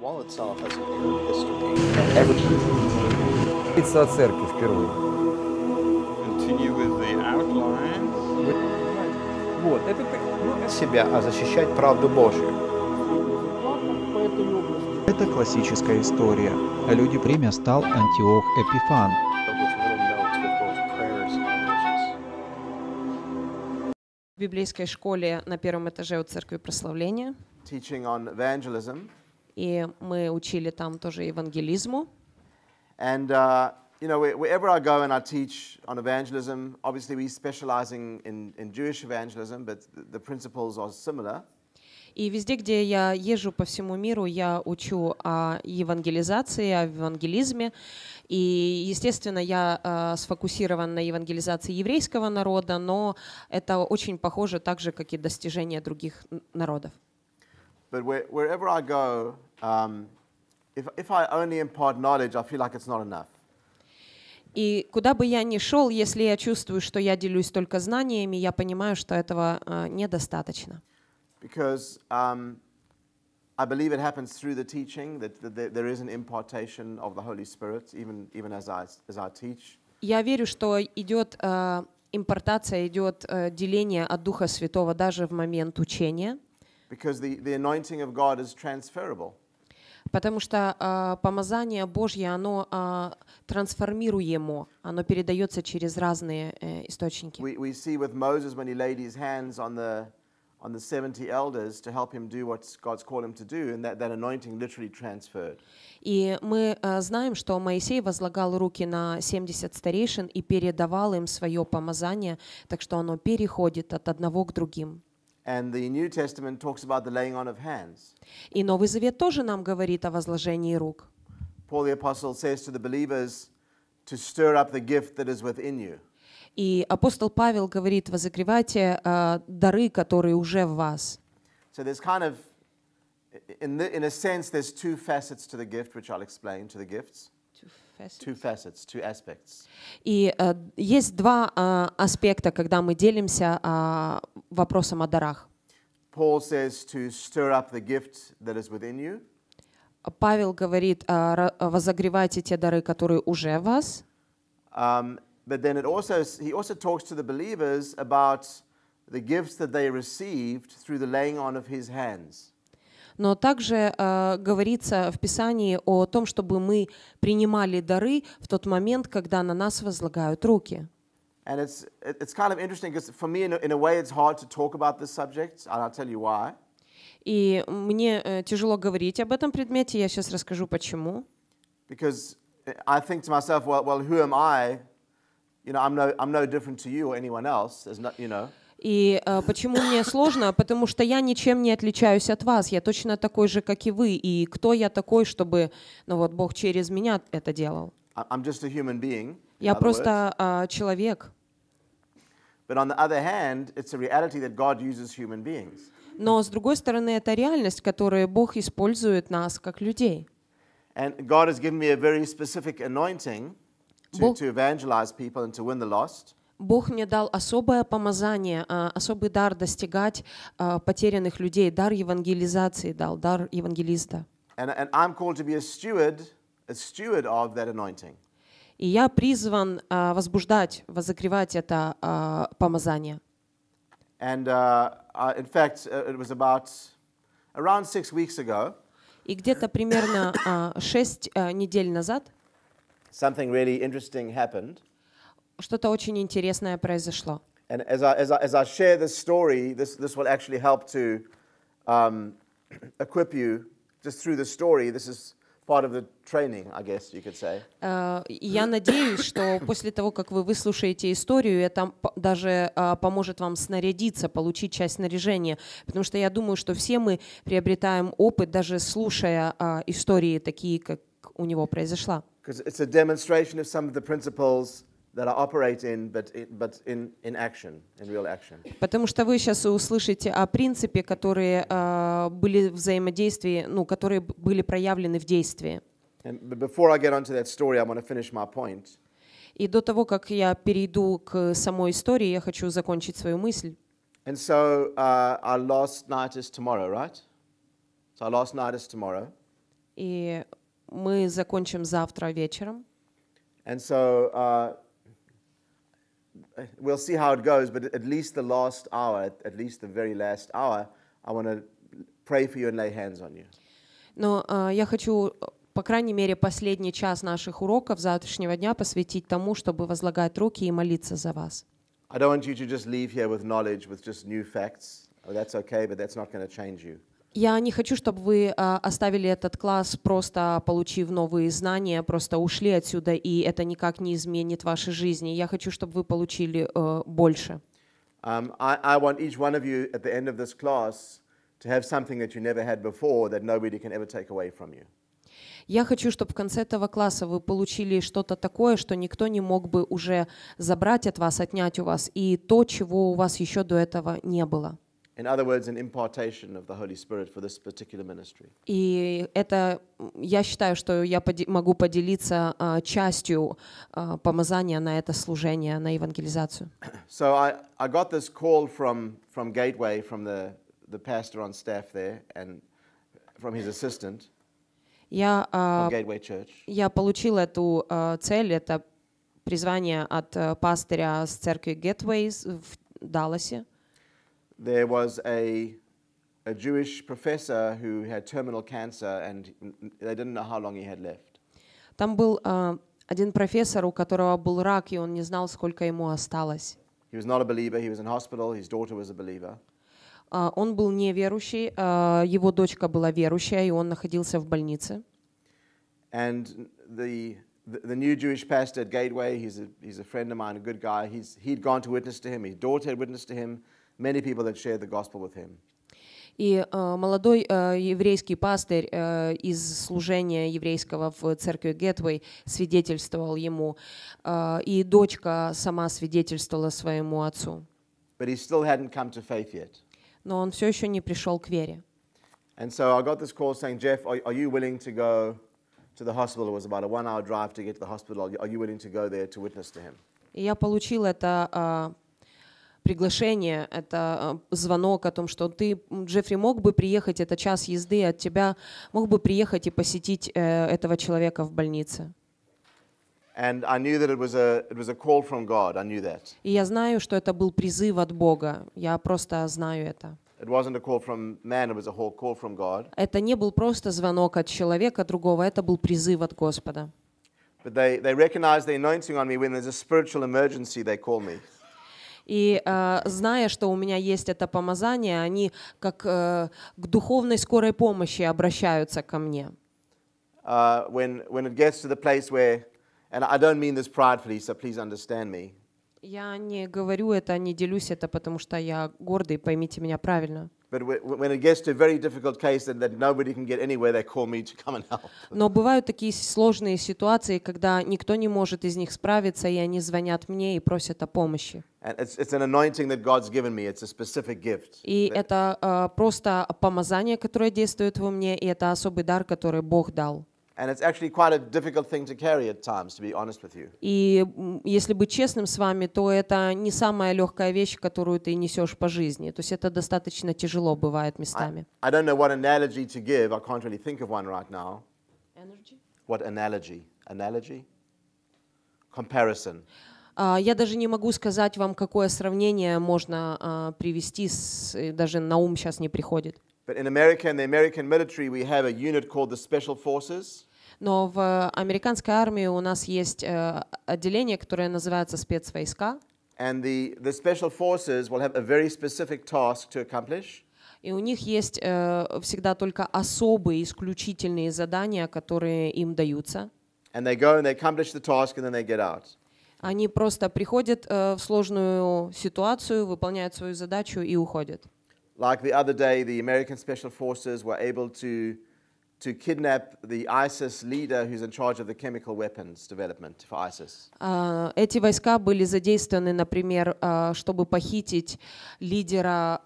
Говорится о церкви впервые. Вот, это ну, себя, а защищать правду Божью. Это классическая история. А Люди премия стал Антиох Эпифан, библейской школе на первом этаже у церкви прославления. И мы учили там тоже евангелизму. And uh, you know, wherever I go and I teach on evangelism, obviously we're specializing in, in Jewish evangelism, but the principles are similar. И везде, где я езжу по всему миру, я учу о евангелизации, о евангелизме. И, естественно, я э, сфокусирован на евангелизации еврейского народа, но это очень похоже также, как и достижения других народов. But where, wherever I go, um, if, if I only impart knowledge, I feel like it's not enough. И куда бы я ни шел, если я чувствую, что я делюсь только знаниями, я понимаю, что этого uh, недостаточно. Because um, I believe it happens through the teaching that, that there is an impartation of the Holy Spirit, even even as I as I teach. Я верю, что идет импортация, идет деление от Духа Святого даже в момент учения. Because the, the anointing of God is transferable. Потому что uh, помазание Божье, оно uh, трансформируемо, оно передается через разные uh, источники. We, we see with Moses when he laid his hands on the on the 70 elders to help him do what God's called him to do, and that, that anointing literally transferred. И мы а, знаем, что Моисей возлагал руки на 70 старейшин и передавал им свое помазание, так что оно переходит от одного к другим. And the New Testament talks about the laying on of hands. И Новый Завет тоже нам говорит о возложении рук. Paul the apostle says to the believers to stir up the gift that is within you. И апостол Павел говорит: возогревайте э, дары, которые уже в вас. So there's kind of in, the, in a sense there's two facets to the gift which I'll explain to the gifts. Two facets, two aspects. И э, есть два э, аспекта, когда мы делимся э, вопросом о дарах. Paul says to stir up the gift that is within you. Павел говорит, э, возогревайте те дары, которые уже в вас. Um, but then it also, he also talks to the believers about the gifts that they received through the laying on of his hands. Но также э, говорится в Писании о том, чтобы мы принимали дары в тот момент, когда на нас возлагают руки. And it's, it's kind of interesting because for me, in a, in a way, it's hard to talk about this subject, and I'll tell you why. И мне э, тяжело говорить об этом предмете, я сейчас расскажу почему. Because I think to myself, well, well who am I? You know, I'm no, I'm no different to you or anyone else. There's no, you know. И э, почему мне сложно? Потому что я ничем не отличаюсь от вас. Я точно такой же, как и вы. И кто я такой, чтобы, ну вот, Бог через меня это делал? I'm just a human being, я просто э, человек. Но с другой стороны, это реальность, которую Бог использует нас как людей. And God has given me a very specific anointing to, Бог... to evangelize people and to win the lost. Бог мне дал особое помазание, а, особый дар достигать а, потерянных людей, дар евангелизации дал, дар евангелиста. И я призван а, возбуждать, возогревать это помазание. Э, И где-то примерно шесть э, недель назад. Something really interesting happened что-то очень интересное произошло. And as I, as I, as I share this story, this, this will actually help to um, equip you just through the story. This is part of the training, I guess you could say. Э, я надеюсь, что после того, как вы выслушаете историю, это даже э, поможет вам снарядиться, получить часть снаряжения, потому что я думаю, что все мы приобретаем опыт, даже слушая э, истории такие, как у него произошла. Because it's a demonstration of some of the principles Потому что вы сейчас услышите о принципе, которые uh, были взаимодействии, ну, которые были проявлены в действии. И до того, как я перейду к самой истории, я хочу закончить свою мысль. Uh, И мы закончим завтра вечером. And so uh, we'll see how it goes, but at least the last hour, at least the very last hour, I want to pray for you and lay hands on you. Но uh, я хочу, по крайней мере, последний час наших уроков завтрашнего дня посвятить тому, чтобы возлагать руки и молиться за вас. I don't want you to just leave here with knowledge, with just new facts. Oh, that's okay, but that's not going to change you. Я не хочу, чтобы вы а, оставили этот класс, просто получив новые знания, просто ушли отсюда, и это никак не изменит вашей жизни. Я хочу, чтобы вы получили э, больше. Um, I, I want each one of you at the end of this class to have something that you never had before that nobody can ever take away from you. Я хочу, чтобы в конце этого класса вы получили что-то такое, что никто не мог бы уже забрать от вас, отнять у вас, и то, чего у вас еще до этого не было. In other words, an impartation of the Holy Spirit for this particular ministry. И это, я считаю, что я поди могу поделиться uh, частью uh, помазания на это служение, на евангелизацию. So I, I got this call from, from Gateway, from the, the pastor on staff there, and from his assistant. Я, uh, Gateway Church. я получил эту uh, цель, это призвание от uh, пастыря с церкви Gateways в Далласе. there was a, a Jewish professor who had terminal cancer and they didn't know how long he had left. Там был uh, один профессор, у которого был рак, и он не знал, сколько ему осталось. He was not a believer, he was in hospital, his daughter was a believer. Uh, он был неверующий, uh, его дочка была верующая, и он находился в больнице. And the the new Jewish pastor at Gateway, he's a, he's a friend of mine, a good guy. He's, he'd gone to witness to him. His daughter had witnessed to him. many people that shared the gospel with him. И э, молодой э, еврейский пастырь э, из служения еврейского в церкви Гетвей свидетельствовал ему, э, и дочка сама свидетельствовала своему отцу. But he still hadn't come to faith yet. Но он все еще не пришел к вере. And so I got this call saying, Jeff, are, are you willing to go to the hospital? It was about a one-hour drive to get to the hospital. Are you willing to go there to witness to him? И я получил это приглашение, это э, звонок о том, что ты, Джеффри, мог бы приехать, это час езды от тебя, мог бы приехать и посетить э, этого человека в больнице. И я знаю, что это был призыв от Бога. Я просто знаю это. Это не был просто звонок от человека другого, это был призыв от Господа. But they, they recognize the anointing on me when there's a spiritual emergency, they call me. И э, зная, что у меня есть это помазание, они как э, к духовной скорой помощи обращаются ко мне. Uh, я не говорю это, не делюсь это, потому что я гордый, поймите меня правильно. Но бывают такие сложные ситуации, когда никто не может из них справиться, и они звонят мне и просят о помощи. И это просто помазание, которое действует во мне, и это особый дар, который Бог дал. And it's actually quite a difficult thing to carry at times, to be honest with you. И если быть честным с вами, то это не самая легкая вещь, которую ты несешь по жизни. То есть это достаточно тяжело бывает местами. I, I don't know what analogy to give. I can't really think of one right now. Energy? What analogy? Analogy? Comparison. Uh, я даже не могу сказать вам, какое сравнение можно uh, привести, с, даже на ум сейчас не приходит. But in America, in the American military, we have a unit called the Special Forces. Но в э, американской армии у нас есть э, отделение, которое называется спецвойска. And the, the special forces will have a very specific task to accomplish. И у них есть э, всегда только особые, исключительные задания, которые им даются. And they go and they accomplish the task and then they get out. Они просто приходят э, в сложную ситуацию, выполняют свою задачу и уходят. Like the other day, the American Special Forces were able to, to kidnap the ISIS leader who's in charge of the chemical weapons development for ISIS. Эти войска были задействованы, например, чтобы похитить лидера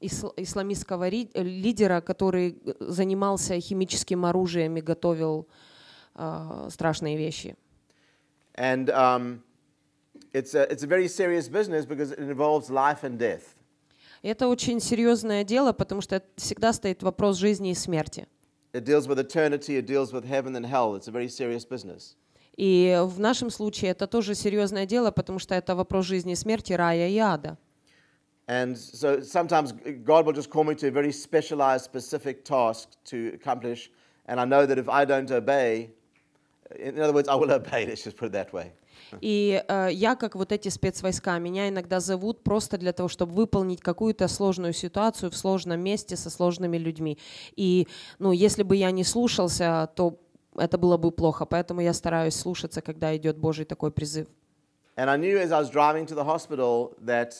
исламистского лидера, который занимался химическим оружием и готовил страшные вещи. And um, it's, a, it's a very serious business because it involves life and death. Это очень серьезное дело, потому что всегда стоит вопрос жизни и смерти. It deals with eternity, it deals with heaven and hell. It's a very serious business. И в нашем случае это тоже серьезное дело, потому что это вопрос жизни и смерти, рая и ада. And so sometimes God will just call me to a very specialized, specific task to accomplish. And I know that if I don't obey, In other words, I will obey, let's just put it that way. И э, я, как вот эти спецвойска, меня иногда зовут просто для того, чтобы выполнить какую-то сложную ситуацию в сложном месте со сложными людьми. И, ну, если бы я не слушался, то это было бы плохо. Поэтому я стараюсь слушаться, когда идет Божий такой призыв. And I knew as I was driving to the hospital that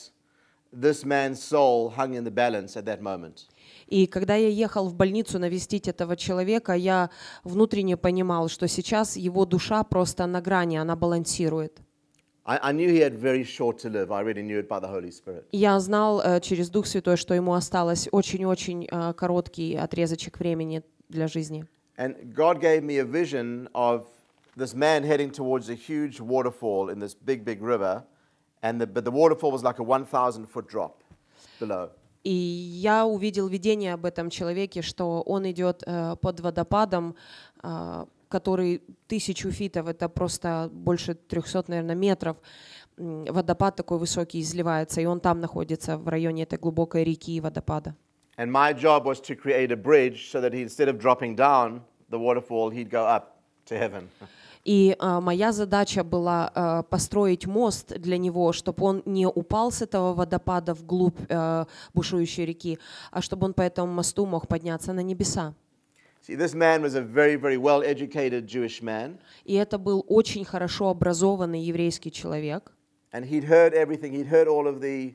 this man's soul hung in the balance at that moment. И когда я ехал в больницу навестить этого человека, я внутренне понимал, что сейчас его душа просто на грани, она балансирует. Я знал э, через Дух Святой, что ему осталось очень-очень э, короткий отрезочек времени для жизни. And God gave me a vision of this man heading towards a huge waterfall in this big, big river. And the, but the waterfall was like a 1,000 foot drop below. И я увидел видение об этом человеке, что он идет э, под водопадом, э, который тысячу фитов, это просто больше 300, наверное, метров. Водопад такой высокий изливается, и он там находится, в районе этой глубокой реки и водопада. And my job was to create a bridge so that he, instead of dropping down the waterfall, И э, моя задача была э, построить мост для него, чтобы он не упал с этого водопада вглубь э, бушующей реки, а чтобы он по этому мосту мог подняться на небеса. See, this man was a very, very well-educated Jewish man. И это был очень хорошо образованный еврейский человек. And he'd heard everything. He'd heard all of the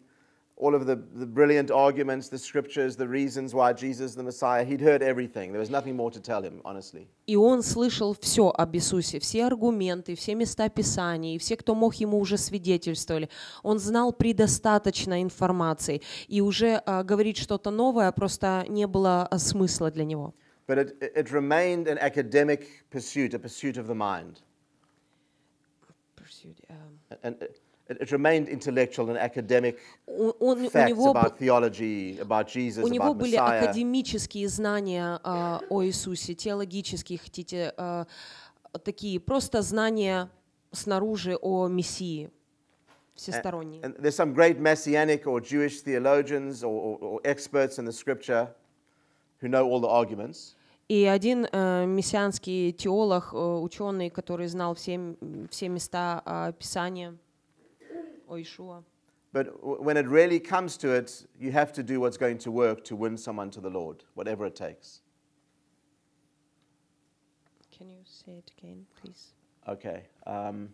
all of the, the brilliant arguments, the scriptures, the reasons why Jesus the Messiah, he'd heard everything. There was nothing more to tell him, honestly. И он слышал все об Иисусе, все аргументы, все места Писания, и все, кто мог ему уже свидетельствовали. Он знал предостаточно информации, и уже uh, говорить что-то новое просто не было смысла для него. But it, it remained an academic pursuit, a pursuit of the mind. Pursuit, um... an, an, It remained intellectual and academic он, facts у него, about theology, about Jesus, у него about были Messiah. академические знания э, о Иисусе, теологические, хотите, э, такие просто знания снаружи о Мессии всесторонние. And, and there's some great messianic or Jewish theologians or, or, or experts in the Scripture who know all the arguments. И один э, мессианский теолог, э, ученый, который знал все, все места э, Писания. or But when it really comes to it, you have to do what's going to work to win someone to the Lord, whatever it takes. Can you say it again, please? Okay. Um,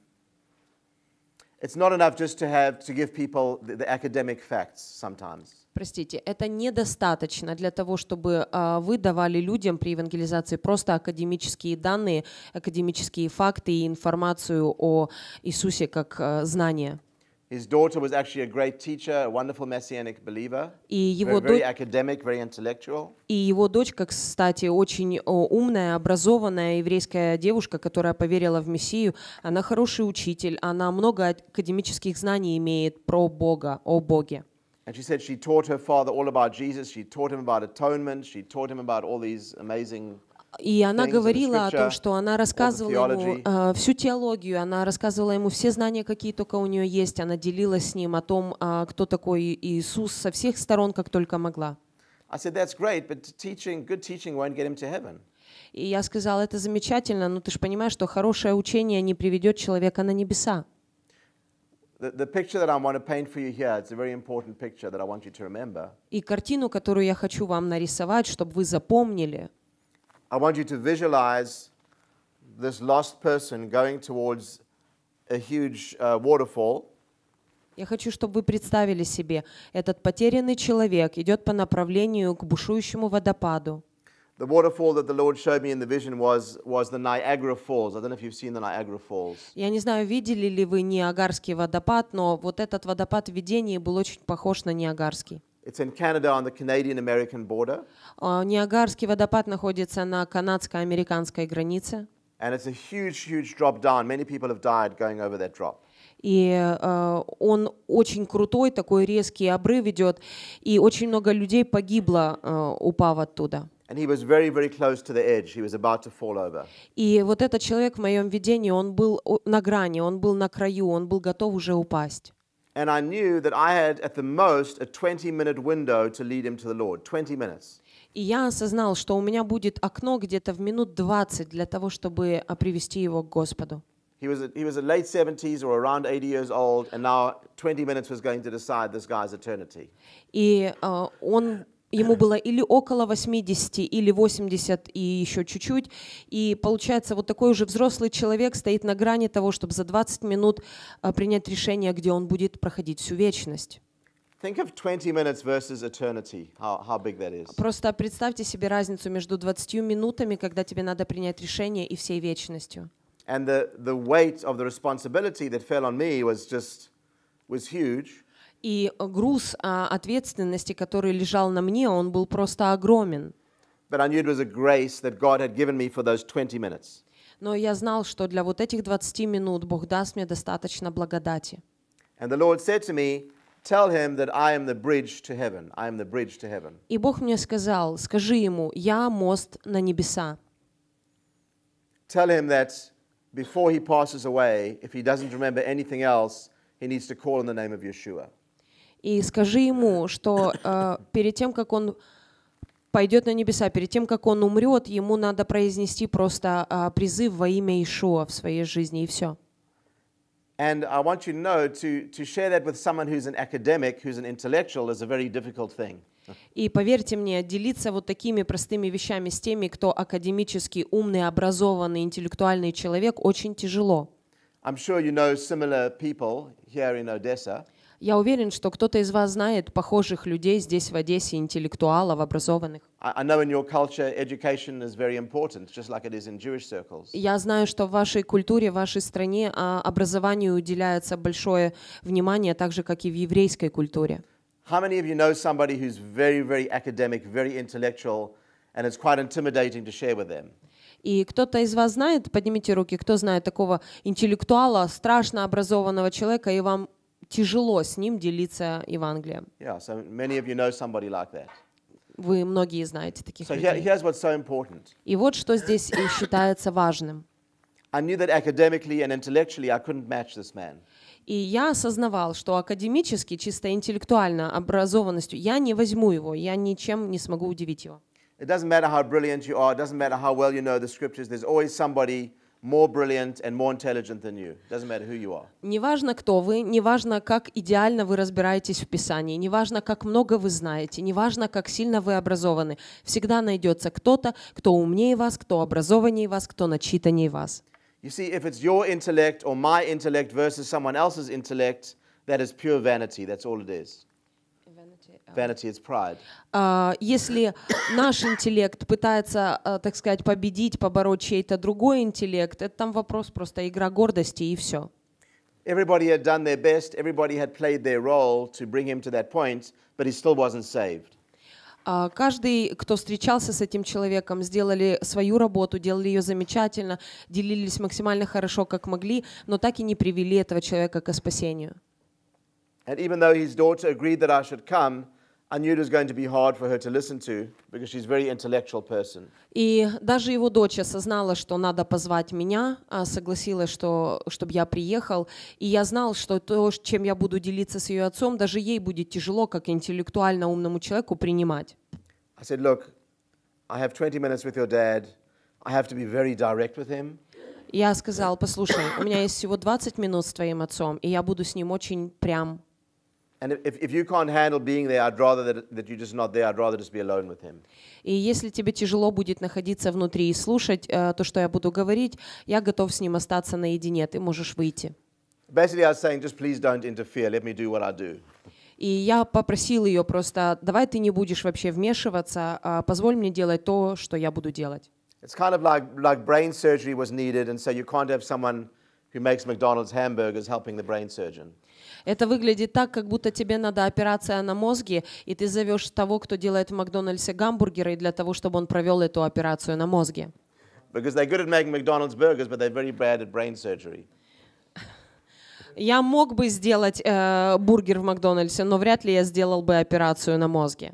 it's not enough just to have to give people the, the academic facts sometimes. Простите, это недостаточно для того, чтобы uh, вы давали людям при евангелизации просто академические данные, академические факты и информацию о Иисусе как uh, знание. His daughter was actually a great teacher, a wonderful messianic believer. И его very, very academic, very intellectual. И его дочка, кстати, очень умная, образованная еврейская девушка, которая поверила в Мессию. Она хороший учитель, она много академических знаний имеет про Бога, о Боге. And she said she taught her father all about Jesus. She taught him about atonement. She taught him about all these amazing и она говорила о том, что она рассказывала ему э, всю теологию, она рассказывала ему все знания, какие только у нее есть, она делилась с ним о том, э, кто такой Иисус со всех сторон, как только могла. И я сказал, это замечательно, но ты же понимаешь, что хорошее учение не приведет человека на небеса. И картину, которую я хочу вам нарисовать, чтобы вы запомнили – I want you to visualize this lost person going towards a huge uh, waterfall. Я хочу, чтобы вы представили себе, этот потерянный человек идет по направлению к бушующему водопаду. The waterfall that the Lord showed me in the vision was, was the Niagara Falls. I don't know if you've seen the Niagara Falls. Я не знаю, видели ли вы Ниагарский водопад, но вот этот водопад в видении был очень похож на Ниагарский. It's in Canada on the Canadian-American border. Э, Ниагарский водопад находится на канадско-американской границе. And it's a huge, huge drop down. Many people have died going over that drop. И э, он очень крутой, такой резкий обрыв идет, и очень много людей погибло, э, упав оттуда. И вот этот человек в моем видении, он был на грани, он был на краю, он был готов уже упасть. And I knew that I had at the most a 20 minute window to lead him to the Lord. 20 minutes. И я осознал, что у меня будет окно где-то в минут 20 для того, чтобы привести его к Господу. He was, a, he was late 70s or around 80 years old, and now 20 minutes was going to decide this guy's eternity. И он Ему было или около 80, или 80, и еще чуть-чуть. И получается, вот такой уже взрослый человек стоит на грани того, чтобы за 20 минут а, принять решение, где он будет проходить всю вечность. Think of 20 minutes versus eternity, how, how big that is. Просто представьте себе разницу между 20 минутами, когда тебе надо принять решение, и всей вечностью. And the, the weight of the responsibility that fell on me was just was huge. И груз а, ответственности, который лежал на мне, он был просто огромен. But I knew it was a grace that God had given me for those 20 minutes. Но я знал, что для вот этих 20 минут Бог даст мне достаточно благодати. And the Lord said to me, Tell him that I am the bridge to heaven. I am the bridge to heaven. И Бог мне сказал, скажи ему, я мост на небеса. Tell him that before he passes away, if he doesn't remember anything else, he needs to call on the name of Yeshua и скажи ему, что э, перед тем, как он пойдет на небеса, перед тем, как он умрет, ему надо произнести просто э, призыв во имя Ишуа в своей жизни, и все. And I want you to know to, to share that with someone who's an academic, who's an intellectual, is a very difficult thing. И поверьте мне, делиться вот такими простыми вещами с теми, кто академически умный, образованный, интеллектуальный человек, очень тяжело. I'm sure you know similar people here in Odessa. Я уверен, что кто-то из вас знает похожих людей здесь в Одессе, интеллектуалов, образованных. Я знаю, что в вашей культуре, в вашей стране а, образованию уделяется большое внимание, так же, как и в еврейской культуре. How many of you know somebody who's very, very academic, very intellectual, and it's quite intimidating to share with them? И кто-то из вас знает, поднимите руки, кто знает такого интеллектуала, страшно образованного человека, и вам тяжело с ним делиться Евангелием. Yeah, so many of you know somebody like that. Вы многие знаете таких so людей. Here's what's so important. И вот что здесь считается важным. I knew that academically and intellectually I couldn't match this man. И я осознавал, что академически, чисто интеллектуально, образованностью я не возьму его, я ничем не смогу удивить его. It doesn't matter how brilliant you are, it doesn't matter how well you know the scriptures, there's always somebody more brilliant and more intelligent than you. Doesn't matter who you are. Неважно, кто вы, неважно, как идеально вы разбираетесь в Писании, неважно, как много вы знаете, неважно, как сильно вы образованы. Всегда найдется кто-то, кто умнее вас, кто образованнее вас, кто начитаннее вас. You see, if it's your intellect or my intellect versus someone else's intellect, that is pure vanity. That's all it is. Vanity is pride. Uh, если наш интеллект пытается, uh, так сказать, победить, побороть чей-то другой интеллект, это там вопрос просто игра гордости и все. Everybody had done their best, everybody had played their role to bring him to that point, but he still wasn't saved. Uh, каждый, кто встречался с этим человеком, сделали свою работу, делали ее замечательно, делились максимально хорошо, как могли, но так и не привели этого человека к спасению. And even though his daughter agreed that I should come, I knew it was going to be hard for her to listen to because she's a very intellectual person. И даже его дочь осознала, что надо позвать меня, а, согласилась, что чтобы я приехал, и я знал, что то, чем я буду делиться с ее отцом, даже ей будет тяжело, как интеллектуально умному человеку принимать. I said, look, I have 20 minutes with your dad. I have to be very direct with him. Я сказал, послушай, у меня есть всего 20 минут с твоим отцом, и я буду с ним очень прям And if, if you can't handle being there, I'd rather that, that you're just not there. I'd rather just be alone with him. И если тебе тяжело будет находиться внутри и слушать э, то, что я буду говорить, я готов с ним остаться наедине. Ты можешь выйти. Basically, I was saying, just please don't interfere. Let me do what I do. И я попросил ее просто, давай ты не будешь вообще вмешиваться, а позволь мне делать то, что я буду делать. It's kind of like, like brain surgery was needed, and so you can't have someone who makes McDonald's hamburgers helping the brain surgeon. Это выглядит так, как будто тебе надо операция на мозге, и ты зовешь того, кто делает в Макдональдсе гамбургеры, для того, чтобы он провел эту операцию на мозге. Я мог бы сделать э, бургер в Макдональдсе, но вряд ли я сделал бы операцию на мозге.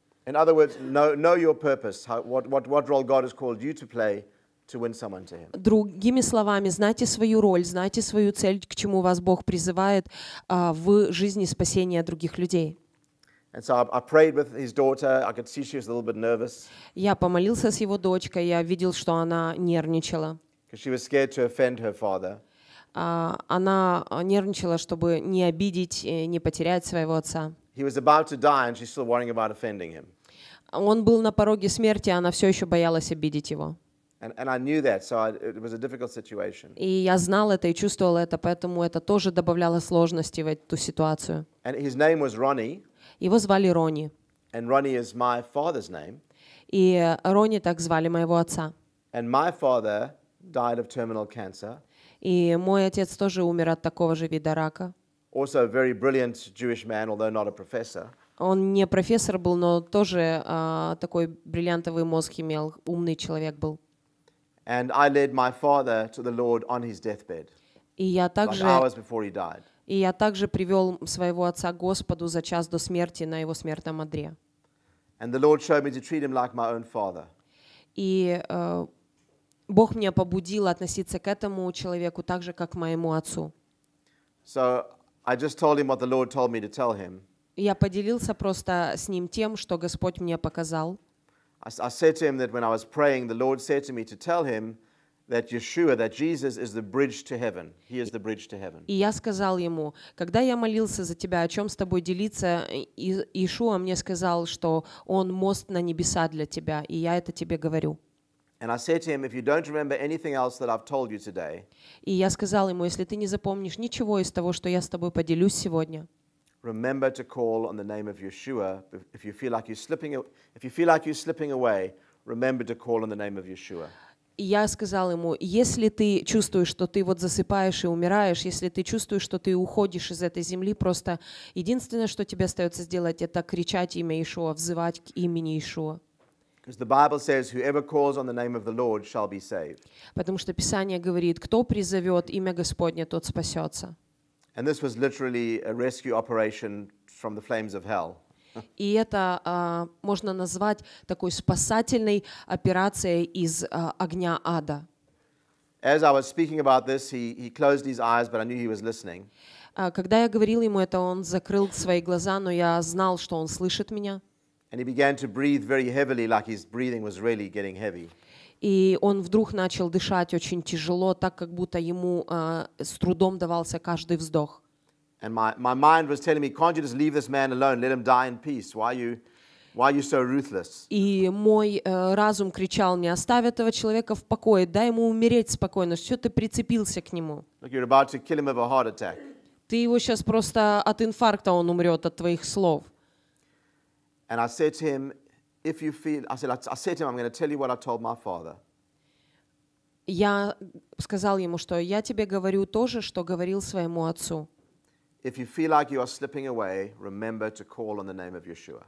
In other words, know, know your purpose, how, what, what, what role God has called you to play to win someone to him. Другими словами, знайте свою роль, знайте свою цель, к чему вас Бог призывает uh, в жизни спасения других людей. And so I, I prayed with his daughter. I could see she was a little bit nervous. Я помолился с его дочкой. Я видел, что она нервничала. She was scared to offend her father. Uh, она нервничала, чтобы не обидеть, не потерять своего отца. He was about to die, and she's still worrying about offending him. Он был на пороге смерти, она все еще боялась обидеть его. And, and I knew that, so I, it was a difficult situation. И я знал это и чувствовал это, поэтому это тоже добавляло сложности в эту ситуацию. And his name was Ronnie. Его звали Ронни. And Ronnie is my father's name. И э, Ронни так звали моего отца. And my father died of terminal cancer. И мой отец тоже умер от такого же вида рака also a very brilliant Jewish man, although not a professor. Он не профессор был, но тоже uh, такой бриллиантовый мозг имел, умный человек был. And I led my father to the Lord on his deathbed. И я также like hours before he died. И я также привел своего отца Господу за час до смерти на его смертном одре. And the Lord showed me to treat him like my own father. И uh, Бог меня побудил относиться к этому человеку так же, как к моему отцу. So I just told him what the Lord told me to tell him. Я поделился просто с ним тем, что Господь мне показал. I said to him that when I was praying, the Lord said to me to tell him that Yeshua, that Jesus is the bridge to heaven. He is the bridge to heaven. И я сказал ему, когда я молился за тебя, о чем с тобой делиться, Иешуа мне сказал, что он мост на небеса для тебя, и я это тебе говорю. И я сказал ему, если ты не запомнишь ничего из того, что я с тобой поделюсь сегодня, remember to call on the name of Yeshua. If you feel like you're slipping, if you feel like you're slipping away, remember to call on the name of Yeshua. И я сказал ему, если ты чувствуешь, что ты вот засыпаешь и умираешь, если ты чувствуешь, что ты уходишь из этой земли, просто единственное, что тебе остается сделать, это кричать имя Ишуа, взывать к имени Ишуа. Потому что Писание говорит, кто призовет имя Господне, тот спасется. And this was literally a rescue operation from the flames of hell. И это uh, можно назвать такой спасательной операцией из uh, огня ада. As I was speaking about this, he, he closed his eyes, but I knew he was listening. Uh, когда я говорил ему это, он закрыл свои глаза, но я знал, что он слышит меня. And he began to breathe very heavily, like his breathing was really getting heavy. И он вдруг начал дышать очень тяжело, так как будто ему э, с трудом давался каждый вздох. And my, my mind was telling me, can't you just leave this man alone? Let him die in peace. Why are you, why are you so ruthless? И мой э, разум кричал мне, оставь этого человека в покое, дай ему умереть спокойно. Что ты прицепился к нему? Look, you're about to kill him of a heart attack. Ты его сейчас просто от инфаркта он умрет от твоих слов. And I said to him, if you feel, I said, I said to him, I'm going to tell you what I told my father. Я сказал ему, что я тебе говорю то же, что говорил своему отцу. If you feel like you are slipping away, remember to call on the name of Yeshua.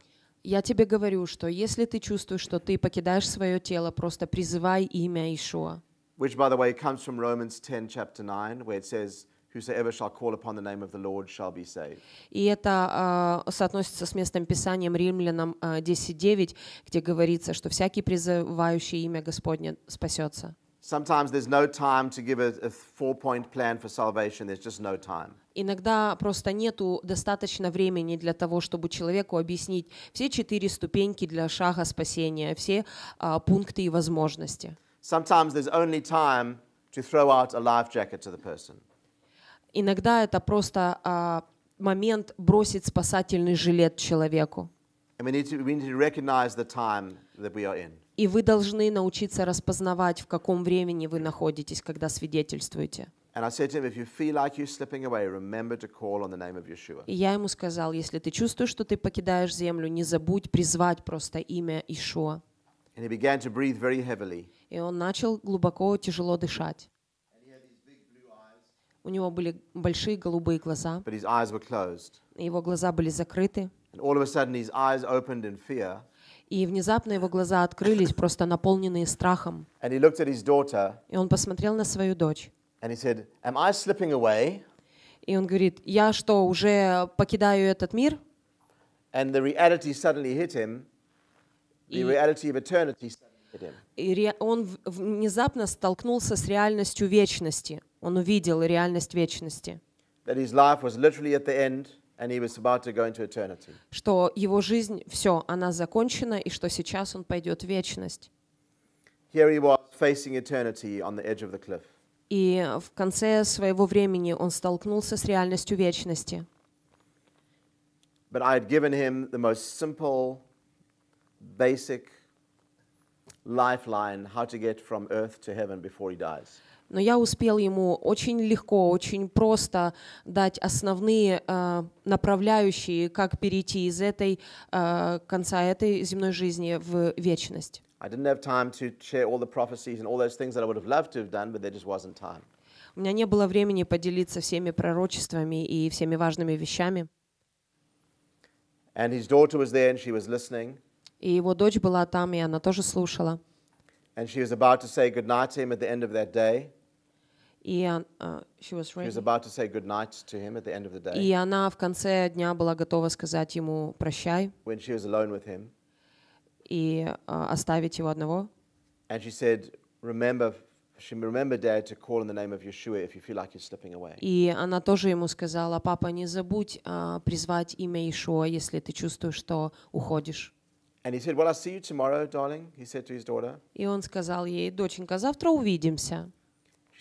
Я тебе говорю, что если ты чувствуешь, что ты покидаешь свое тело, просто призывай имя Ишуа. Which, by the way, comes from Romans 10, chapter 9, where it says, Whosoever shall call upon the name of the Lord shall be saved. И это э, соотносится с местным Писанием Римлянам 10.9, а, где говорится, что всякий призывающий имя Господне спасется. Sometimes there's no time to give a, a four-point plan for salvation. There's just no time. Иногда просто нету достаточно времени для того, чтобы человеку объяснить все четыре ступеньки для шага спасения, все а, пункты и возможности. Sometimes there's only time to throw out a life jacket to the person. Иногда это просто а, момент бросить спасательный жилет человеку. И вы должны научиться распознавать, в каком времени вы находитесь, когда свидетельствуете. И я ему сказал, если ты чувствуешь, что ты покидаешь землю, не забудь призвать просто имя Ишуа. И он начал глубоко, тяжело дышать. У него были большие голубые глаза. But his eyes were closed. Его глаза были закрыты. And all of a sudden his eyes opened in fear. И внезапно его глаза открылись, просто наполненные страхом. And he looked at his daughter. И он посмотрел на свою дочь. And he said, Am I slipping away? И он говорит, я что, уже покидаю этот мир? And the reality suddenly hit him. The reality of eternity suddenly hit him. И он внезапно столкнулся с реальностью вечности. Он увидел реальность вечности. That his life was literally at the end and he was about to go into eternity. Что его жизнь, все, она закончена, и что сейчас он пойдет в вечность. Here he was facing eternity on the edge of the cliff. И в конце своего времени он столкнулся с реальностью вечности. But I had given him the most simple, basic lifeline how to get from earth to heaven before he dies но я успел ему очень легко, очень просто дать основные э, направляющие, как перейти из этой э, конца этой земной жизни в вечность. У меня не было времени поделиться всеми пророчествами и всеми важными вещами. And his daughter was there, and she was listening. И его дочь была там, и она тоже слушала. And she was about to say goodnight to him at the end of that day. И uh, she was ready. She was about to say goodnight to him at the end of the day. И она в конце дня была готова сказать ему прощай. When she was alone with him. И uh, оставить его одного. And she said, remember, she remember, Dad, to call in the name of Yeshua if you feel like you're slipping away. И она тоже ему сказала, папа, не забудь uh, призвать имя Иешуа, если ты чувствуешь, что уходишь. And he said, well, I'll see you tomorrow, darling, he said to his daughter. И он сказал ей, доченька, завтра увидимся.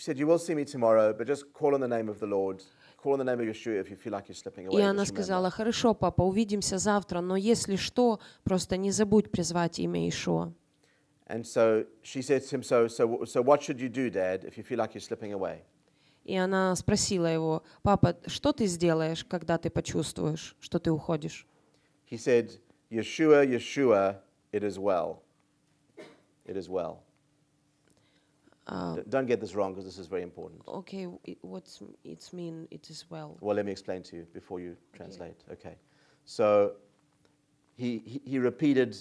said, You will see me tomorrow, but just call on the name of the Lord. И она сказала, хорошо, папа, увидимся завтра, но если что, просто не забудь призвать имя And so she said to him, so, so, so what should you do, Dad, if you feel like you're slipping away? И она спросила его, папа, что ты сделаешь, когда ты почувствуешь, что ты уходишь? He said, Yeshua, Yeshua, it is well. It is well. Uh, Don't get this wrong because this is very important. Okay, what's its mean? It is well. Well, let me explain to you before you translate. Okay, okay. so he, he, he repeated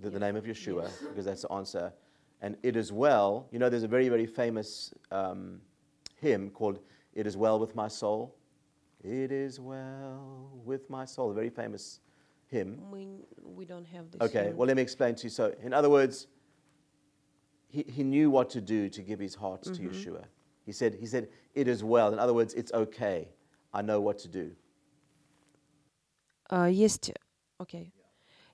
the, yeah. the, name of Yeshua yes. because that's the answer, and it is well. You know, there's a very very famous um, hymn called "It Is Well with My Soul." It is well with my soul. A very famous hymn. We, we don't have this. Okay, hymn. well, let me explain to you. So, in other words, he, he knew what to do to give his heart mm-hmm. to Yeshua. He said, he said, it is well. In other words, it's okay. I know what to do. Uh, jest, okay.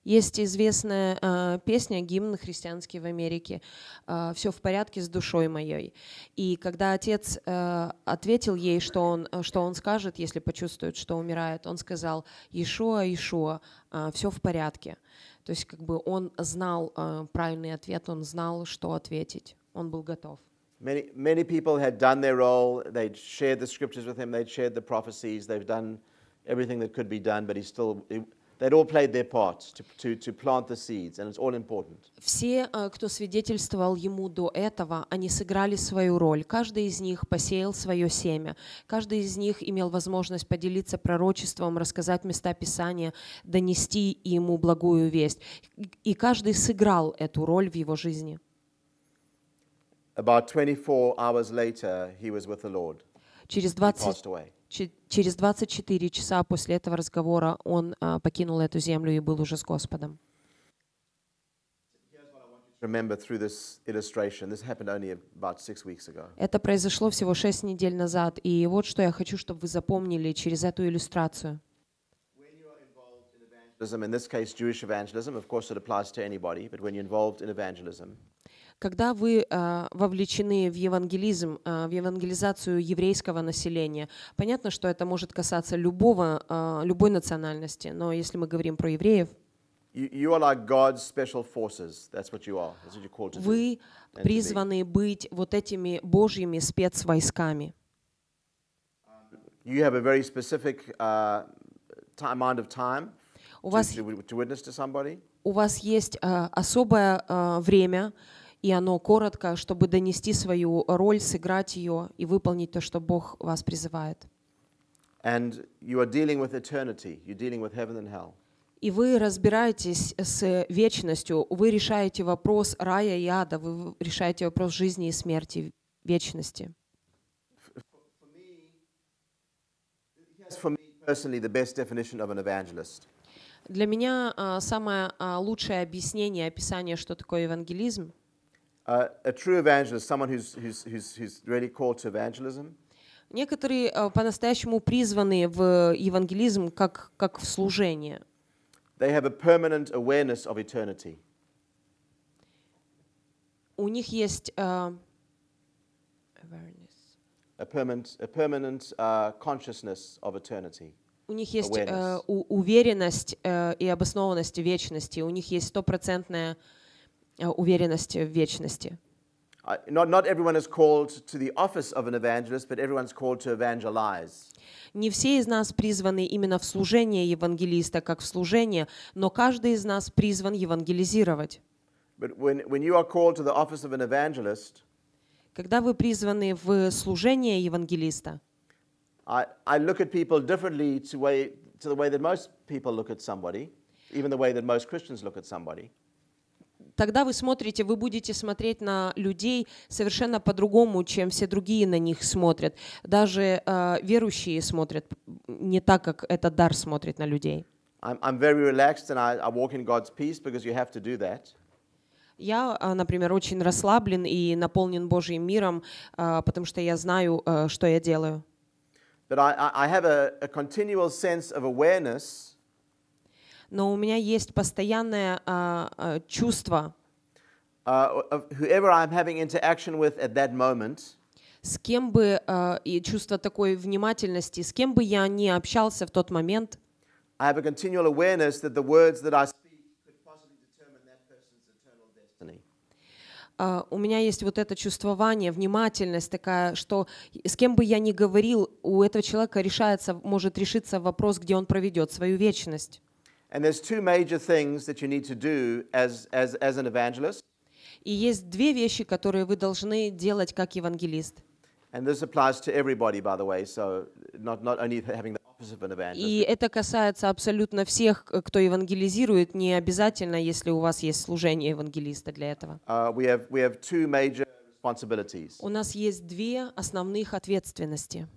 Есть известная э, песня гимн христианский в Америке э, «Все в порядке с душой моей». И когда отец э, ответил ей, что он, э, что он скажет, если почувствует, что умирает, он сказал «Ишуа, Ишуа, э, все в порядке». То есть как бы он знал э, правильный ответ, он знал, что ответить, он был готов. Many, many people had done their role. They'd shared the scriptures with him. They'd shared the prophecies. They've done everything that could be done, but he still, he, They'd all played their part to, to, to plant the seeds, and it's all important. Все, э, кто свидетельствовал ему до этого, они сыграли свою роль. Каждый из них посеял свое семя. Каждый из них имел возможность поделиться пророчеством, рассказать места Писания, донести ему благую весть. И каждый сыграл эту роль в его жизни. About 24 hours later, he was with the Lord. Через 20, через 24 часа после этого разговора он покинул эту землю и был уже с Господом. Remember through this illustration, this happened only about six weeks ago. Это произошло всего шесть недель назад, и вот что я хочу, чтобы вы запомнили через эту иллюстрацию. In this case, Jewish evangelism, of course, it applies to anybody, but when you're involved in evangelism, когда вы э, вовлечены в евангелизм, э, в евангелизацию еврейского населения, понятно, что это может касаться любого, э, любой национальности, но если мы говорим про евреев, вы призваны быть вот этими Божьими спецвойсками. You have a very specific uh, amount of time у вас, to, to, to witness to somebody. У вас есть uh, особое uh, время, и оно коротко, чтобы донести свою роль, сыграть ее и выполнить то, что Бог вас призывает. And you are dealing with eternity. You're dealing with heaven and hell. И вы разбираетесь с вечностью, вы решаете вопрос рая и ада, вы решаете вопрос жизни и смерти, вечности. Для меня а, самое а, лучшее объяснение, описание, что такое евангелизм — Uh, a true evangelist, someone who's, who's, who's, who's really called to evangelism. Некоторые uh, по-настоящему призваны в евангелизм как, как в служение. They have a permanent awareness of eternity. У них есть uh, awareness. A permanent, a permanent uh, consciousness of eternity. У них есть uh, уверенность uh, и обоснованность вечности. У них есть стопроцентная uh, уверенность в вечности. Not, not everyone is called to the office of an evangelist, but everyone's called to evangelize. Не все из нас призваны именно в служение евангелиста, как в служение, но каждый из нас призван евангелизировать. But when, when you are called to the office of an evangelist, когда вы призваны в служение евангелиста, I, I look at people differently to, way, to the way that most people look at somebody, even the way that most Christians look at somebody тогда вы смотрите, вы будете смотреть на людей совершенно по-другому, чем все другие на них смотрят. Даже э, верующие смотрят не так, как этот дар смотрит на людей. Я, э, например, очень расслаблен и наполнен Божьим миром, э, потому что я знаю, э, что я делаю. But I, I have a, a continual sense of awareness но у меня есть постоянное а, а чувство. Uh, whoever I'm having interaction with at that moment, с кем бы uh, и чувство такой внимательности, с кем бы я ни общался в тот момент, I have a continual awareness that the words that I Uh, у меня есть вот это чувствование, внимательность такая, что с кем бы я ни говорил, у этого человека решается, может решиться вопрос, где он проведет свою вечность. And there's two major things that you need to do as, as, as an evangelist. И есть две вещи, которые вы должны делать как евангелист. И это касается абсолютно всех, кто евангелизирует, не обязательно, если у вас есть служение евангелиста для этого. Uh, we have, we have У нас есть две основных ответственности.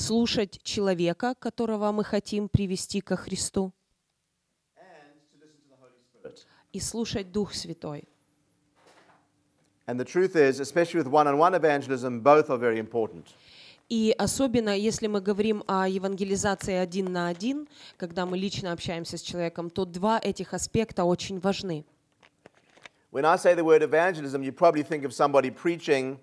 слушать человека, которого мы хотим привести ко Христу, и слушать Дух Святой. And the truth is, especially with one-on-one evangelism, both are very important. И особенно, если мы говорим о евангелизации один на один, когда мы лично общаемся с человеком, то два этих аспекта очень важны. When I say the word evangelism, you probably think of somebody preaching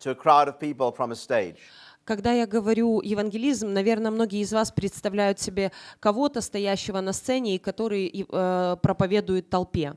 to a crowd of people from a stage. Когда я говорю евангелизм, наверное, многие из вас представляют себе кого-то, стоящего на сцене и который э, проповедует толпе.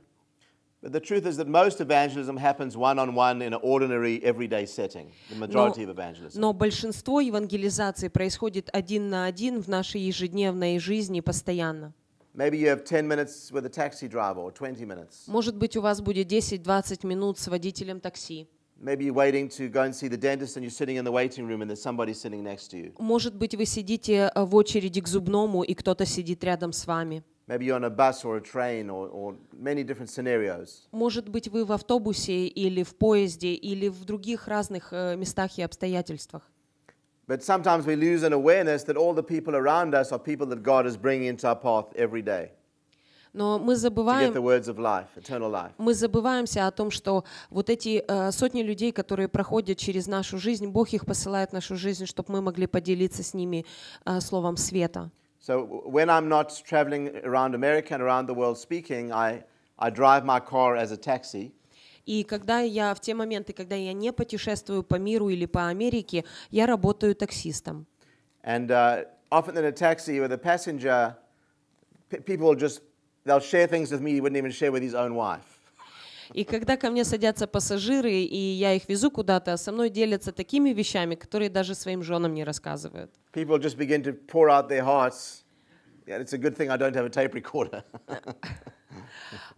But the truth is that most evangelism happens one-on-one in an ordinary, everyday setting. The majority но, of evangelism. Но большинство евангелизации происходит один на один в нашей ежедневной жизни постоянно. Maybe you have 10 minutes with a taxi driver or 20 minutes. Может быть, у вас будет 10-20 минут с водителем такси. Maybe you're waiting to go and see the dentist and you're sitting in the waiting room and there's somebody sitting next to you. Может быть, вы сидите э, в очереди к зубному и кто-то сидит рядом с вами. Maybe you're on a bus or a train or, or many different scenarios. Может быть, вы в автобусе или в поезде или в других разных э, местах и обстоятельствах. But sometimes we lose an awareness that all the people around us are people that God is bringing into our path every day. Но мы забываем, life, мы забываемся о том, что вот эти э, сотни людей, которые проходят через нашу жизнь, Бог их посылает в нашу жизнь, чтобы мы могли поделиться с ними э, словом света. So when I'm not traveling around America and around the world speaking, I, I drive my car as a taxi. И когда я в те моменты, когда я не путешествую по миру или по Америке, я работаю таксистом. And uh, often in a taxi with a passenger, people just They'll share things with me he wouldn't even share with his own wife. И когда ко мне садятся пассажиры, и я их везу куда-то, со мной делятся такими вещами, которые даже своим женам не рассказывают.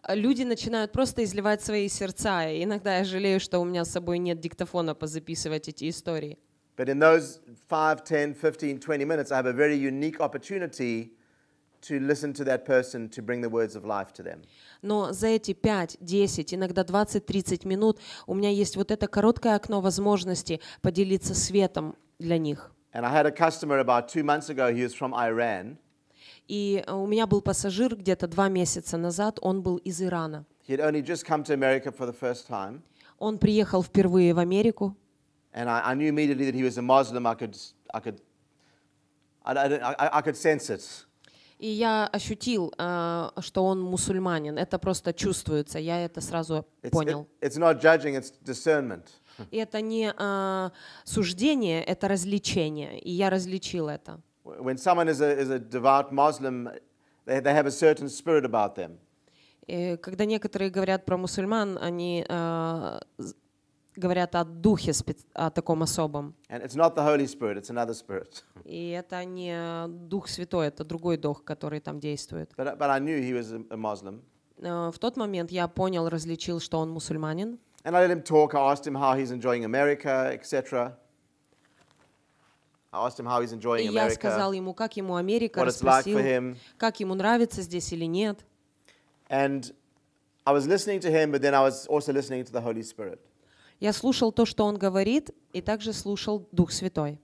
Люди начинают просто изливать свои сердца. И иногда я жалею, что у меня с собой нет диктофона позаписывать эти истории. But in those 5, 10, 15, 20 minutes, I have a very unique opportunity – to listen to that person to bring the words of life to them. Но за эти 5, 10, иногда 20, 30 минут у меня есть вот это короткое окно возможности поделиться светом для них. And I had a customer about two months ago, he was from Iran. И у меня был пассажир где-то два месяца назад, он был из Ирана. He had only just come to America for the first time. Он приехал впервые в Америку. And I, I knew immediately that he was a Muslim. I could, I could, I, I, I could sense it и я ощутил, э, что он мусульманин. Это просто чувствуется, я это сразу it's, понял. It, it's not judging, it's discernment. И это не э, суждение, это развлечение, и я различил это. When someone is a, is a devout Muslim, they, they have a certain spirit about them. И когда некоторые говорят про мусульман, они э, говорят о духе о таком особом. И это не Дух Святой, это другой Дух, который там действует. Э, в тот момент я понял, различил, что он мусульманин. And I let him talk. I asked him how he's enjoying America, etc. I asked him how he's enjoying America. Я сказал ему, как ему Америка, спросил, как ему нравится здесь или нет. And I was listening to him, but then I was also listening to the Holy Spirit. Я слушал то, что он говорит, и также слушал Дух Святой.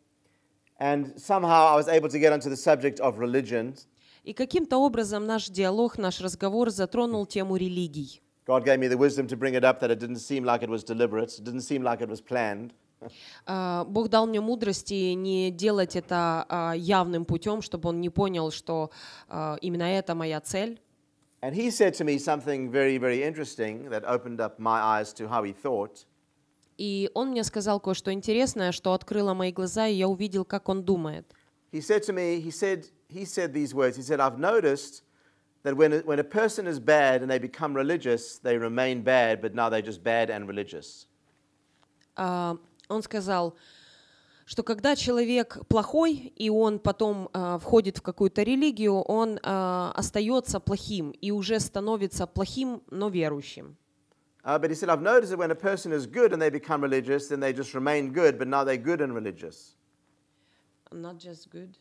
And somehow I was able to get onto the subject of religions. И каким-то образом наш диалог, наш разговор затронул тему религий. God gave me the wisdom to bring it up that it didn't seem like it was deliberate, it didn't seem like it was planned. Бог дал мне мудрости не делать это явным путем, чтобы он не понял, что именно это моя цель. And he said to me something very, very interesting that opened up my eyes to how he thought. И он мне сказал кое-что интересное, что открыло мои глаза, и я увидел, как он думает. He said to me, he said, he said these words. He said, I've noticed that when a, when a person is bad and they become religious, they remain bad, but now they're just bad and religious. Uh, он сказал, что когда человек плохой, и он потом э, входит в какую-то религию, он э, остается плохим и уже становится плохим, но верующим. Uh, but he said, I've noticed that when a person is good and they become religious, then they just remain good, but now they're good and religious. Not just good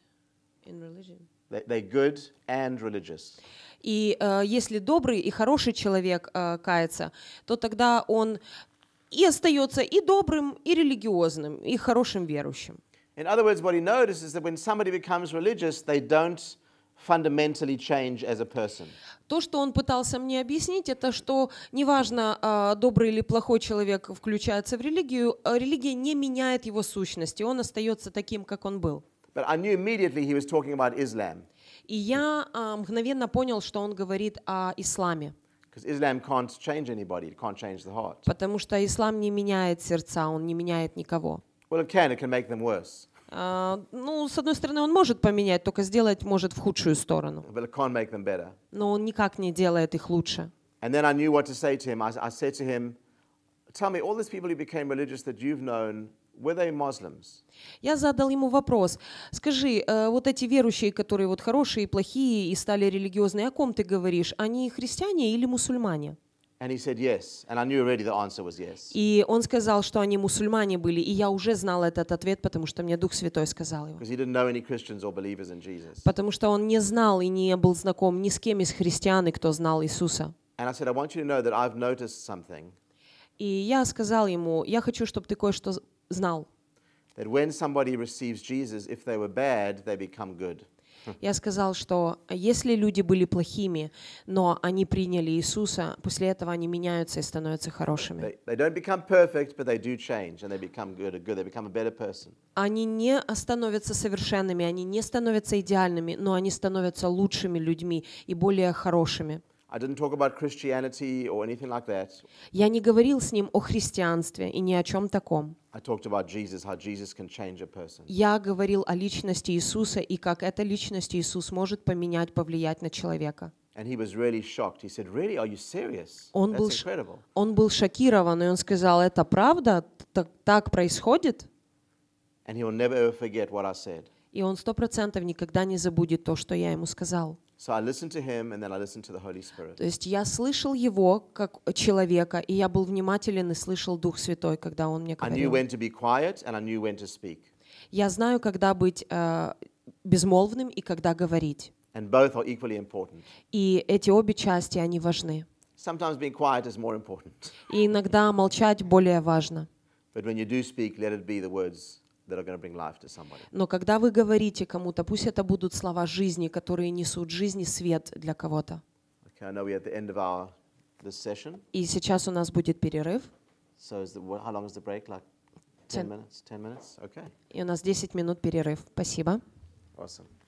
in religion. They, are good and religious. И э, если добрый и хороший человек э, кается, то тогда он и остается и добрым, и религиозным, и хорошим верующим. In other words, what he notices is that when somebody becomes religious, they don't fundamentally change as a person. То, что он пытался мне объяснить, это что неважно, а, добрый или плохой человек включается в религию, а, религия не меняет его сущности, он остается таким, как он был. But I knew immediately he was talking about Islam. И я а, мгновенно понял, что он говорит о исламе. Islam can't change anybody, it can't change the heart. Потому что ислам не меняет сердца, он не меняет никого. Well, it can, it can make them worse. А, ну, с одной стороны, он может поменять, только сделать может в худшую сторону. Но он никак не делает их лучше. And then I knew what to say to him. I, I said to him, tell me, all these people who became religious that you've known, Were they Muslims? Я задал ему вопрос. Скажи, э, вот эти верующие, которые вот хорошие и плохие и стали религиозные, о ком ты говоришь? Они христиане или мусульмане? And he said yes, and I knew already the answer was yes. И он сказал, что они мусульмане были, и я уже знал этот ответ, потому что мне Дух Святой сказал его. Because he didn't know any Christians or believers in Jesus. Потому что он не знал и не был знаком ни с кем из христиан, и кто знал Иисуса. And I said, I want you to know that I've noticed something. И я сказал ему, я хочу, чтобы ты кое-что знал. That when somebody receives Jesus, if they were bad, they become good. Я сказал, что если люди были плохими, но они приняли Иисуса, после этого они меняются и становятся хорошими. Они не становятся совершенными, они не становятся идеальными, но они становятся лучшими людьми и более хорошими. Я не говорил с ним о христианстве и ни о чем таком. Я говорил о личности Иисуса и как эта личность Иисус может поменять, повлиять на человека. Он был он был шокирован и он сказал: "Это правда? Так, так происходит?" И он сто процентов никогда не забудет то, что я ему сказал. So I listened to him and then I listened to the Holy Spirit. То есть я слышал его как человека, и я был внимателен и слышал Дух Святой, когда он мне I knew говорил. when to be quiet and I knew when to speak. Я знаю, когда быть э, безмолвным и когда говорить. And both are equally important. И эти обе части, они важны. Sometimes being quiet is more important. И иногда молчать более важно. But when you do speak, let it be the words но когда вы говорите кому-то, пусть это будут слова жизни, которые несут жизнь и свет для кого-то. Okay, И сейчас у нас будет перерыв. И у нас 10 минут перерыв. Спасибо. Awesome.